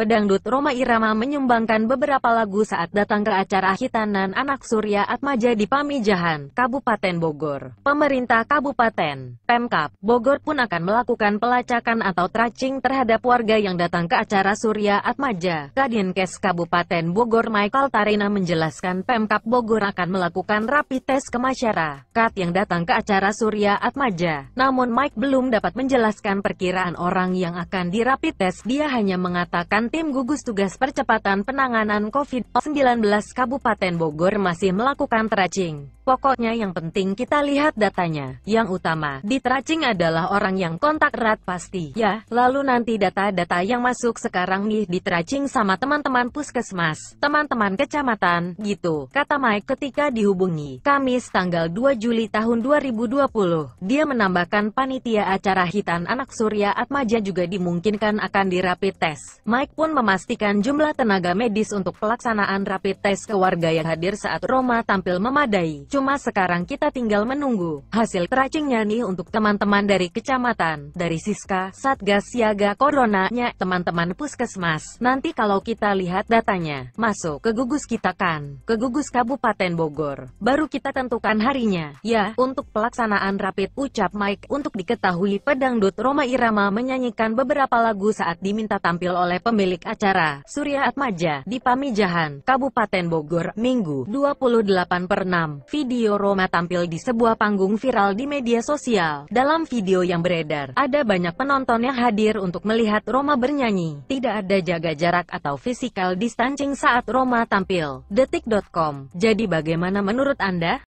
Pedangdut Roma Irama menyumbangkan beberapa lagu saat datang ke acara Hitanan Anak Surya Atmaja di Pamijahan, Kabupaten Bogor. Pemerintah Kabupaten, Pemkap, Bogor pun akan melakukan pelacakan atau tracing terhadap warga yang datang ke acara Surya Atmaja. Kadinkes Kabupaten Bogor Michael Tarina menjelaskan Pemkap Bogor akan melakukan rapi tes ke masyarakat yang datang ke acara Surya Atmaja. Namun Mike belum dapat menjelaskan perkiraan orang yang akan dirapi tes. Dia hanya mengatakan tim gugus tugas percepatan penanganan COVID-19 Kabupaten Bogor masih melakukan tracing. Pokoknya yang penting kita lihat datanya. Yang utama, di tracing adalah orang yang kontak erat pasti, ya. Lalu nanti data-data yang masuk sekarang nih di tracing sama teman-teman puskesmas, teman-teman kecamatan, gitu. Kata Mike ketika dihubungi, Kamis tanggal 2 Juli tahun 2020. Dia menambahkan panitia acara hitan anak Surya Atmaja juga dimungkinkan akan dirapid tes. Mike pun memastikan jumlah tenaga medis untuk pelaksanaan rapid test ke warga yang hadir saat Roma tampil memadai. Cuma sekarang kita tinggal menunggu hasil tracingnya nih untuk teman-teman dari kecamatan, dari Siska, Satgas Siaga nya teman-teman puskesmas. Nanti kalau kita lihat datanya, masuk ke gugus kita kan, ke gugus Kabupaten Bogor. Baru kita tentukan harinya. Ya, untuk pelaksanaan rapid ucap Mike untuk diketahui pedangdut Roma Irama menyanyikan beberapa lagu saat diminta tampil oleh pemilik acara Surya Atmaja di Pamijahan, Kabupaten Bogor, Minggu 28 per 6 video Roma tampil di sebuah panggung viral di media sosial. Dalam video yang beredar, ada banyak penonton yang hadir untuk melihat Roma bernyanyi. Tidak ada jaga jarak atau physical distancing saat Roma tampil. Detik.com Jadi bagaimana menurut Anda?